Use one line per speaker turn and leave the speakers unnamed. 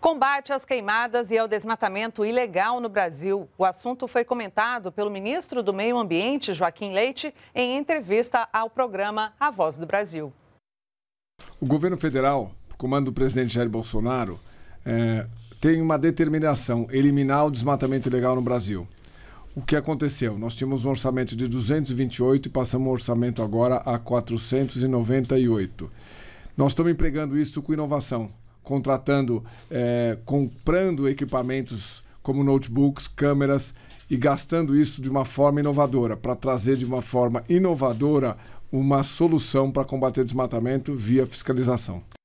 Combate às queimadas e ao desmatamento ilegal no Brasil. O assunto foi comentado pelo ministro do Meio Ambiente, Joaquim Leite, em entrevista ao programa A Voz do Brasil.
O governo federal, comando do presidente Jair Bolsonaro, é, tem uma determinação: eliminar o desmatamento ilegal no Brasil. O que aconteceu? Nós tínhamos um orçamento de 228 e passamos o orçamento agora a 498. Nós estamos empregando isso com inovação contratando, é, comprando equipamentos como notebooks, câmeras e gastando isso de uma forma inovadora, para trazer de uma forma inovadora uma solução para combater desmatamento via fiscalização.